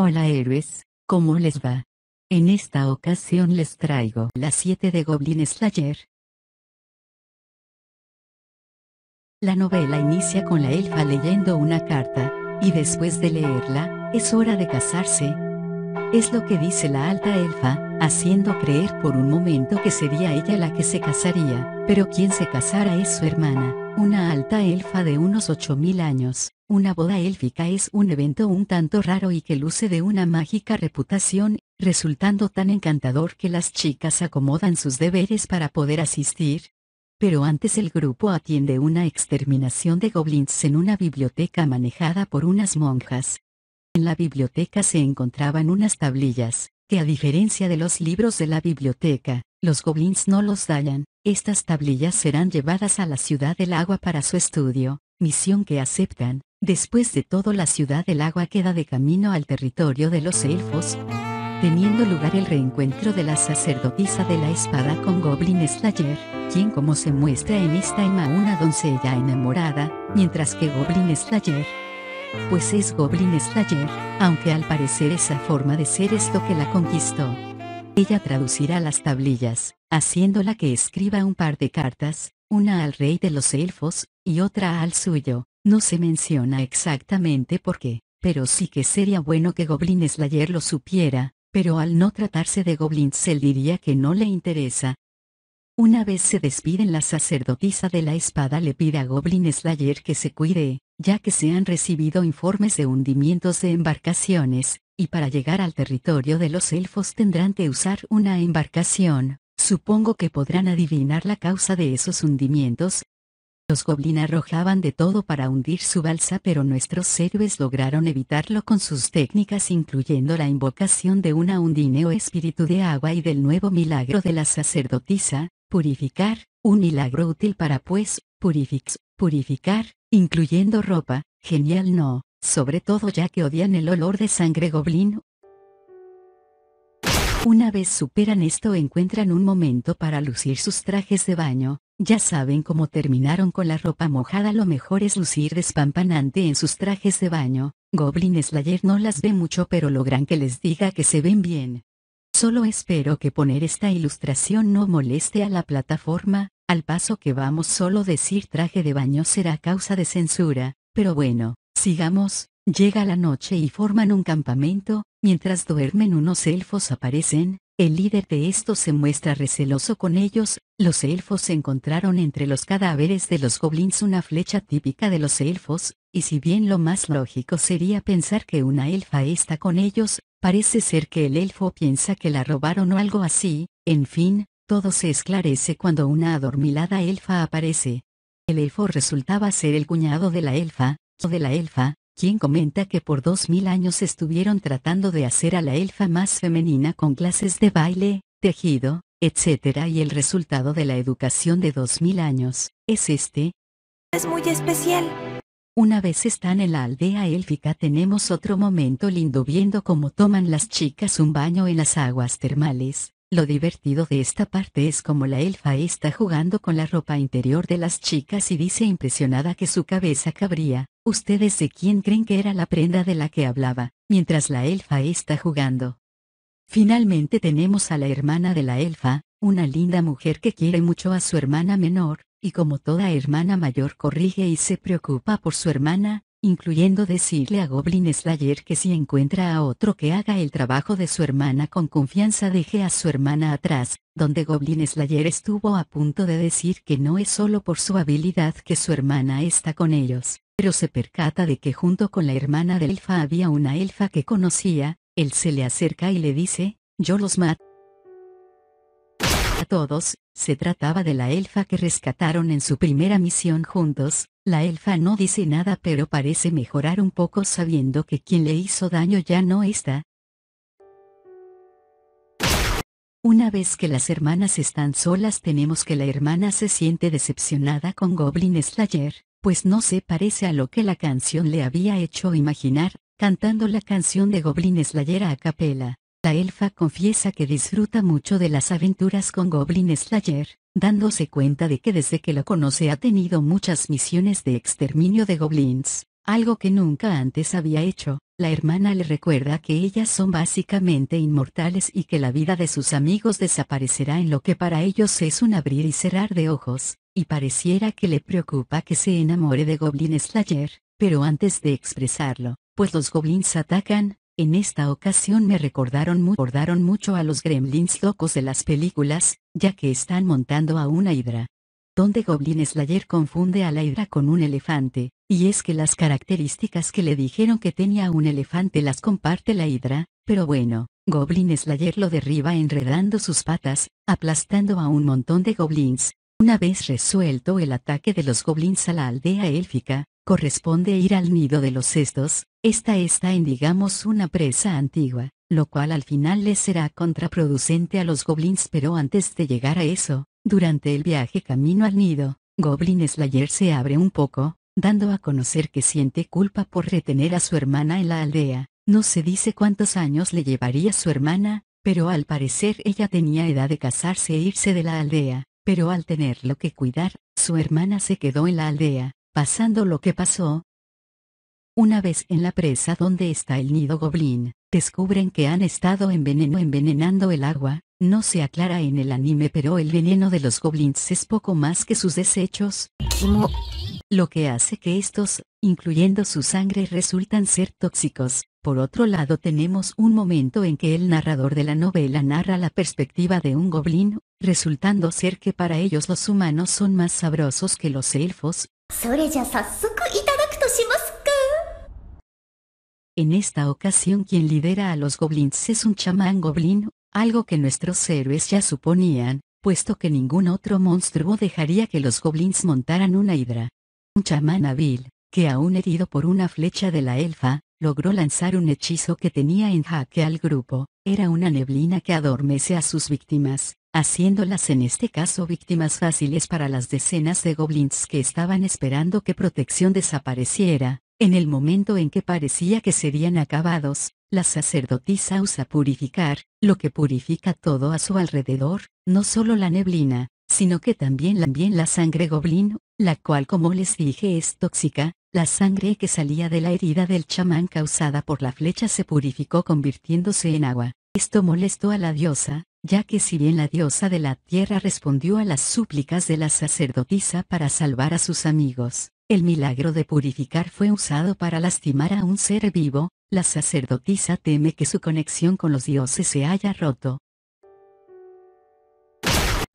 Hola héroes, ¿cómo les va? En esta ocasión les traigo la 7 de Goblin Slayer. La novela inicia con la elfa leyendo una carta, y después de leerla, es hora de casarse, es lo que dice la alta elfa, haciendo creer por un momento que sería ella la que se casaría, pero quien se casara es su hermana, una alta elfa de unos 8.000 años. Una boda élfica es un evento un tanto raro y que luce de una mágica reputación, resultando tan encantador que las chicas acomodan sus deberes para poder asistir. Pero antes el grupo atiende una exterminación de goblins en una biblioteca manejada por unas monjas, en la biblioteca se encontraban unas tablillas, que a diferencia de los libros de la biblioteca, los goblins no los dañan. Estas tablillas serán llevadas a la ciudad del agua para su estudio, misión que aceptan. Después de todo la ciudad del agua queda de camino al territorio de los elfos, teniendo lugar el reencuentro de la sacerdotisa de la espada con Goblin Slayer, quien como se muestra en esta ima una doncella enamorada, mientras que Goblin Slayer pues es Goblin Slayer, aunque al parecer esa forma de ser es lo que la conquistó. Ella traducirá las tablillas, haciéndola que escriba un par de cartas, una al rey de los elfos, y otra al suyo, no se menciona exactamente por qué, pero sí que sería bueno que Goblin Slayer lo supiera, pero al no tratarse de Goblin se diría que no le interesa, una vez se despiden la sacerdotisa de la espada le pide a Goblin Slayer que se cuide, ya que se han recibido informes de hundimientos de embarcaciones, y para llegar al territorio de los elfos tendrán que usar una embarcación, supongo que podrán adivinar la causa de esos hundimientos. Los goblin arrojaban de todo para hundir su balsa pero nuestros héroes lograron evitarlo con sus técnicas incluyendo la invocación de una hundineo espíritu de agua y del nuevo milagro de la sacerdotisa, Purificar, un milagro útil para pues, purifix, purificar, incluyendo ropa, genial no, sobre todo ya que odian el olor de sangre goblin. Una vez superan esto encuentran un momento para lucir sus trajes de baño, ya saben cómo terminaron con la ropa mojada lo mejor es lucir despampanante en sus trajes de baño, Goblin Slayer no las ve mucho pero logran que les diga que se ven bien. Solo espero que poner esta ilustración no moleste a la plataforma, al paso que vamos solo decir traje de baño será causa de censura, pero bueno, sigamos, llega la noche y forman un campamento, mientras duermen unos elfos aparecen, el líder de estos se muestra receloso con ellos, los elfos encontraron entre los cadáveres de los goblins una flecha típica de los elfos, y si bien lo más lógico sería pensar que una elfa está con ellos, Parece ser que el elfo piensa que la robaron o algo así, en fin, todo se esclarece cuando una adormilada elfa aparece. El elfo resultaba ser el cuñado de la elfa, o de la elfa, quien comenta que por 2000 años estuvieron tratando de hacer a la elfa más femenina con clases de baile, tejido, etc. y el resultado de la educación de 2000 años, es este. Es muy especial. Una vez están en la aldea élfica tenemos otro momento lindo viendo cómo toman las chicas un baño en las aguas termales. Lo divertido de esta parte es como la elfa está jugando con la ropa interior de las chicas y dice impresionada que su cabeza cabría, ¿ustedes de quién creen que era la prenda de la que hablaba, mientras la elfa está jugando? Finalmente tenemos a la hermana de la elfa, una linda mujer que quiere mucho a su hermana menor, y como toda hermana mayor corrige y se preocupa por su hermana, incluyendo decirle a Goblin Slayer que si encuentra a otro que haga el trabajo de su hermana con confianza deje a su hermana atrás, donde Goblin Slayer estuvo a punto de decir que no es solo por su habilidad que su hermana está con ellos, pero se percata de que junto con la hermana de elfa había una elfa que conocía, él se le acerca y le dice, yo los mato todos, se trataba de la elfa que rescataron en su primera misión juntos, la elfa no dice nada pero parece mejorar un poco sabiendo que quien le hizo daño ya no está. Una vez que las hermanas están solas tenemos que la hermana se siente decepcionada con Goblin Slayer, pues no se parece a lo que la canción le había hecho imaginar, cantando la canción de Goblin Slayer a capela la elfa confiesa que disfruta mucho de las aventuras con Goblin Slayer, dándose cuenta de que desde que lo conoce ha tenido muchas misiones de exterminio de goblins, algo que nunca antes había hecho. La hermana le recuerda que ellas son básicamente inmortales y que la vida de sus amigos desaparecerá en lo que para ellos es un abrir y cerrar de ojos, y pareciera que le preocupa que se enamore de Goblin Slayer, pero antes de expresarlo, pues los goblins atacan, en esta ocasión me recordaron, mucho a los gremlins locos de las películas, ya que están montando a una hidra. Donde Goblin Slayer confunde a la hidra con un elefante, y es que las características que le dijeron que tenía un elefante las comparte la hidra, pero bueno, Goblin Slayer lo derriba enredando sus patas, aplastando a un montón de goblins. Una vez resuelto el ataque de los goblins a la aldea élfica, corresponde ir al nido de los cestos, esta está en digamos una presa antigua, lo cual al final le será contraproducente a los goblins pero antes de llegar a eso, durante el viaje camino al nido, Goblin Slayer se abre un poco, dando a conocer que siente culpa por retener a su hermana en la aldea, no se dice cuántos años le llevaría su hermana, pero al parecer ella tenía edad de casarse e irse de la aldea, pero al tenerlo que cuidar, su hermana se quedó en la aldea, pasando lo que pasó. Una vez en la presa donde está el nido goblin, descubren que han estado envenenando el agua, no se aclara en el anime pero el veneno de los goblins es poco más que sus desechos, lo que hace que estos, incluyendo su sangre, resultan ser tóxicos. Por otro lado tenemos un momento en que el narrador de la novela narra la perspectiva de un goblin, resultando ser que para ellos los humanos son más sabrosos que los elfos, en esta ocasión quien lidera a los goblins es un chamán goblin, algo que nuestros héroes ya suponían, puesto que ningún otro monstruo dejaría que los goblins montaran una hidra. Un chamán hábil, que aún herido por una flecha de la elfa, logró lanzar un hechizo que tenía en jaque al grupo, era una neblina que adormece a sus víctimas haciéndolas en este caso víctimas fáciles para las decenas de goblins que estaban esperando que protección desapareciera, en el momento en que parecía que serían acabados, la sacerdotisa usa purificar, lo que purifica todo a su alrededor, no solo la neblina, sino que también la, también la sangre goblin, la cual como les dije es tóxica, la sangre que salía de la herida del chamán causada por la flecha se purificó convirtiéndose en agua. Esto molestó a la diosa, ya que si bien la diosa de la tierra respondió a las súplicas de la sacerdotisa para salvar a sus amigos, el milagro de purificar fue usado para lastimar a un ser vivo, la sacerdotisa teme que su conexión con los dioses se haya roto.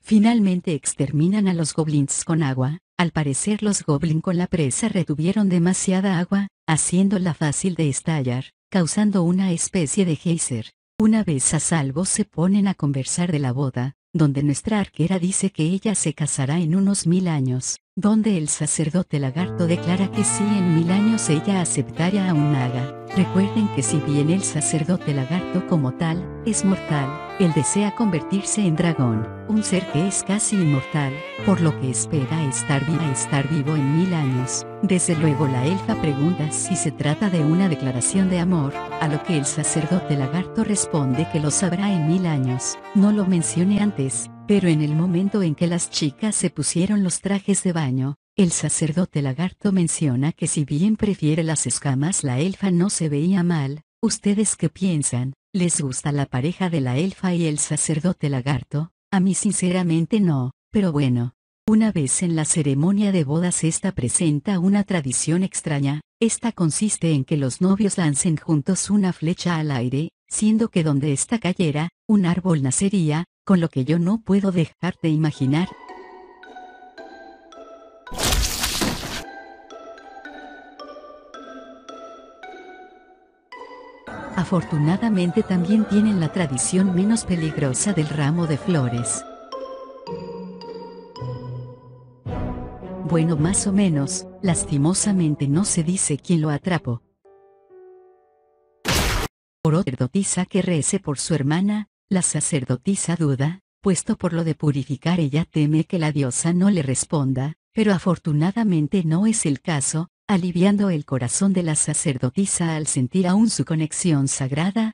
Finalmente exterminan a los goblins con agua, al parecer los goblins con la presa retuvieron demasiada agua, haciéndola fácil de estallar, causando una especie de geyser. Una vez a salvo se ponen a conversar de la boda, donde nuestra arquera dice que ella se casará en unos mil años, donde el sacerdote lagarto declara que si en mil años ella aceptara a un naga, recuerden que si bien el sacerdote lagarto como tal, es mortal, él desea convertirse en dragón, un ser que es casi inmortal, por lo que espera estar viva estar vivo en mil años. Desde luego la elfa pregunta si se trata de una declaración de amor, a lo que el sacerdote lagarto responde que lo sabrá en mil años, no lo mencioné antes, pero en el momento en que las chicas se pusieron los trajes de baño, el sacerdote lagarto menciona que si bien prefiere las escamas la elfa no se veía mal, ¿ustedes qué piensan? ¿Les gusta la pareja de la elfa y el sacerdote lagarto? A mí sinceramente no, pero bueno. Una vez en la ceremonia de bodas esta presenta una tradición extraña, esta consiste en que los novios lancen juntos una flecha al aire, siendo que donde esta cayera, un árbol nacería, con lo que yo no puedo dejar de imaginar. Afortunadamente también tienen la tradición menos peligrosa del ramo de flores. Bueno, más o menos, lastimosamente no se dice quién lo atrapó. Por otro, que rece por su hermana, la sacerdotisa duda, puesto por lo de purificar ella teme que la diosa no le responda, pero afortunadamente no es el caso, aliviando el corazón de la sacerdotisa al sentir aún su conexión sagrada.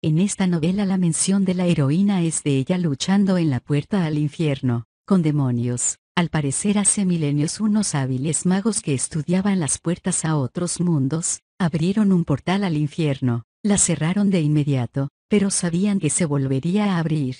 En esta novela la mención de la heroína es de ella luchando en la puerta al infierno, con demonios. Al parecer hace milenios unos hábiles magos que estudiaban las puertas a otros mundos, Abrieron un portal al infierno, la cerraron de inmediato, pero sabían que se volvería a abrir.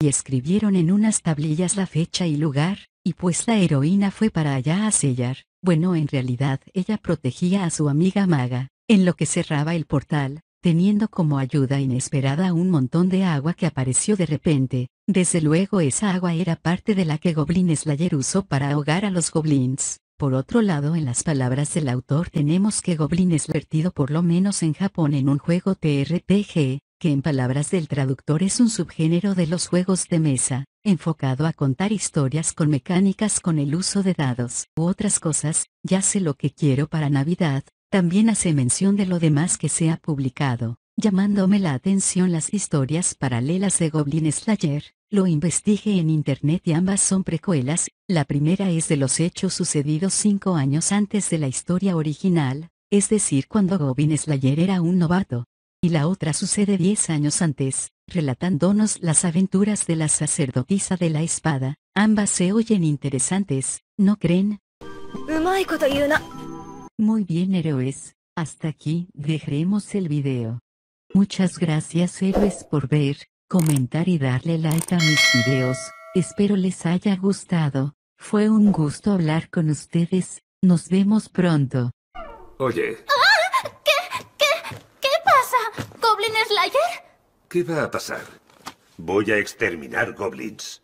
Y escribieron en unas tablillas la fecha y lugar, y pues la heroína fue para allá a sellar, bueno en realidad ella protegía a su amiga maga, en lo que cerraba el portal, teniendo como ayuda inesperada un montón de agua que apareció de repente, desde luego esa agua era parte de la que Goblin Slayer usó para ahogar a los goblins. Por otro lado en las palabras del autor tenemos que Goblin es vertido por lo menos en Japón en un juego TRPG, que en palabras del traductor es un subgénero de los juegos de mesa, enfocado a contar historias con mecánicas con el uso de dados u otras cosas, ya sé lo que quiero para Navidad, también hace mención de lo demás que se ha publicado llamándome la atención las historias paralelas de Goblin Slayer. Lo investigué en internet y ambas son precuelas, la primera es de los hechos sucedidos cinco años antes de la historia original, es decir, cuando Goblin Slayer era un novato. Y la otra sucede 10 años antes, relatándonos las aventuras de la sacerdotisa de la espada, ambas se oyen interesantes, ¿no creen? Muy bien héroes, hasta aquí dejaremos el video. Muchas gracias héroes por ver, comentar y darle like a mis videos, espero les haya gustado, fue un gusto hablar con ustedes, nos vemos pronto. Oye. Ah, ¿Qué, qué, qué pasa? ¿Goblin Slayer? ¿Qué va a pasar? Voy a exterminar goblins.